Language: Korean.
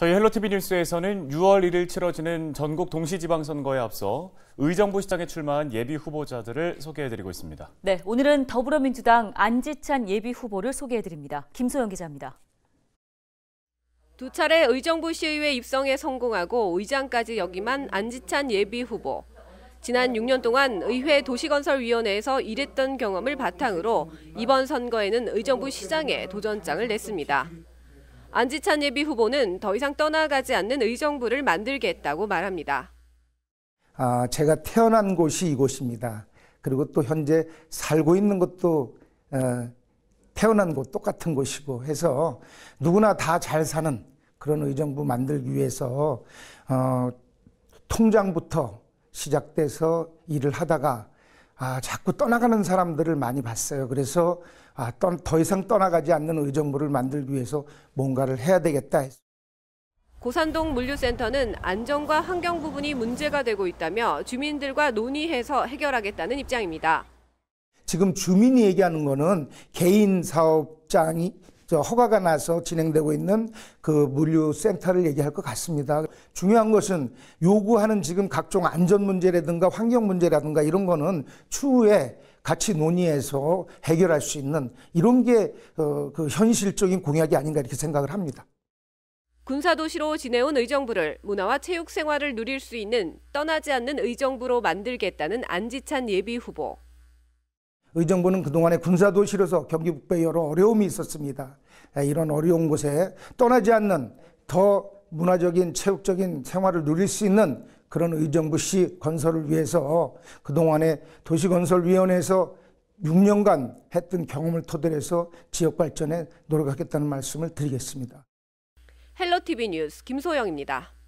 저희 헬로티비 뉴스에서는 6월 1일 치러지는 전국 동시지방선거에 앞서 의정부 시장에 출마한 예비 후보자들을 소개해드리고 있습니다. 네, 오늘은 더불어민주당 안지찬 예비 후보를 소개해드립니다. 김소영 기자입니다. 두 차례 의정부 시의회 입성에 성공하고 의장까지 역임한 안지찬 예비 후보. 지난 6년 동안 의회 도시건설위원회에서 일했던 경험을 바탕으로 이번 선거에는 의정부 시장에 도전장을 냈습니다. 안지찬 예비 후보는 더 이상 떠나가지 않는 의정부를 만들겠다고 말합니다. 아, 제가 태어난 곳이 이곳입니다. 그리고 또 현재 살고 있는 것도 어, 태어난 곳 똑같은 곳이고 해서 누구나 다 잘 사는 그런 의정부 만들기 위해서 어, 통장부터 시작돼서 일을 하다가 아, 자꾸 떠나가는 사람들을 많이 봤어요. 그래서 아, 더 이상 떠나가지 않는 의정부를 만들기 위해서 뭔가를 해야 되겠다. 고산동 물류센터는 안전과 환경 부분이 문제가 되고 있다며 주민들과 논의해서 해결하겠다는 입장입니다. 지금 주민이 얘기하는 거는 개인 사업장이 허가가 나서 진행되고 있는 그 물류센터를 얘기할 것 같습니다. 중요한 것은 요구하는 지금 각종 안전 문제라든가 환경 문제라든가 이런 거는 추후에 같이 논의해서 해결할 수 있는 이런 게그 어, 현실적인 공약이 아닌가 이렇게 생각을 합니다. 군사도시로 지내온 의정부를 문화와 체육 생활을 누릴 수 있는 떠나지 않는 의정부로 만들겠다는 안지찬 예비 후보. 의정부는 그동안의 군사도시로서 경기 북부에 여러 어려움이 있었습니다. 이런 어려운 곳에 떠나지 않는 더 문화적인, 체육적인 생활을 누릴 수 있는 그런 의정부시 건설을 위해서 그동안에 도시건설위원회에서 6년간 했던 경험을 토대로 해서 지역 발전에 노력하겠다는 말씀을 드리겠습니다. 헬로TV 뉴스 김소영입니다.